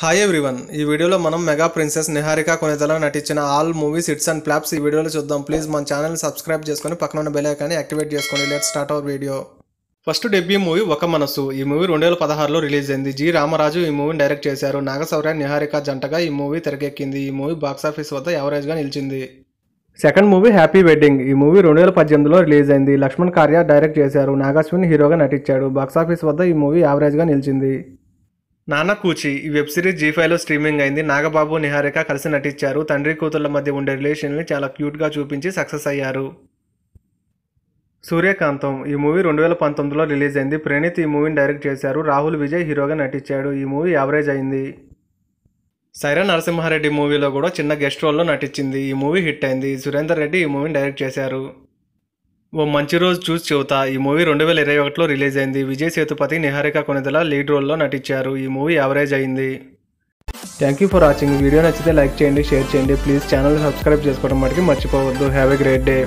hi everyone ఈ వీడియోలో మనం మెగా ప్రిన్సెస్ నిహారిక కొనితలో నటించిన all movies hits and flops ఈ వీడియోలో చూద్దాం ప్లీజ్ మన ఛానల్ సబ్స్క్రైబ్ చేసుకొని పక్కన ఉన్న బెల్ ఐకాన్ని యాక్టివేట్ చేసుకోండి let start our video first debut movie Oka Manasu ఈ మూవీ రెండు వేల పదహారులో రిలీజ్ అయింది జి రామరాజు ఈ మూవీని డైరెక్ట్ చేశారు నాగశౌర్య నిహారిక జంటగా ఈ మూవీ తెరకెక్కింది ఈ మూవీ బాక్సాఫీస్ వద్ద యావరేజ్గా నిలిచింది సెకండ్ మూవీ హ్యాపీ వెడ్డింగ్ ఈ మూవీ రెండు వేల పద్దెనిమిదిలో రిలీజ్ అయింది లక్ష్మణ్ కార్య డైరెక్ట్ చేశారు నాగాశ్విన్ హీరోగా నటించాడు బాక్సాఫీస్ వద్ద ఈ మూవీ యావరేజ్గా నిలిచింది నాన్న కూచి ఈ వెబ్ సిరీస్ జీ ఫైవ్లో స్ట్రీమింగ్ అయింది నాగబాబు నిహారిక కలిసి నటించారు తండ్రి కూతుళ్ళ మధ్య ఉండే రిలేషన్ని చాలా క్యూట్గా చూపించి సక్సెస్ అయ్యారు సూర్యకాంతం ఈ మూవీ రెండు వేల పంతొమ్మిదిలో రిలీజ్ అయింది ప్రణీత్ ఈ మూవీని డైరెక్ట్ చేశారు రాహుల్ విజయ్ హీరోగా నటించాడు ఈ మూవీ యావరేజ్ అయింది సైరా నరసింహారెడ్డి మూవీలో కూడా చిన్న గెస్ట్ రోల్లో నటించింది ఈ మూవీ హిట్ అయింది సురేందర్ రెడ్డి ఈ మూవీని డైరెక్ట్ చేశారు ఓ మంచి రోజు చూసి చెబుతా ఈ మూవీ రెండు వేల ఇరవై ఒకటిలో రిలీజ్ అయింది విజయ్ సేతుపతి నిహారిక కొనిదల లీడ్ రోల్లో నటించారు ఈ మూవీ యావరేజ్ అయింది thank you for watching video నచ్చితే లైక్ చేయండి షేర్ చేయండి ప్లీజ్ ఛానల్ సబ్స్క్రైబ్ చేసుకోవడం మటుకి మర్చిపోవద్దు హ్యావ్ ఎ గ్రేట్ డే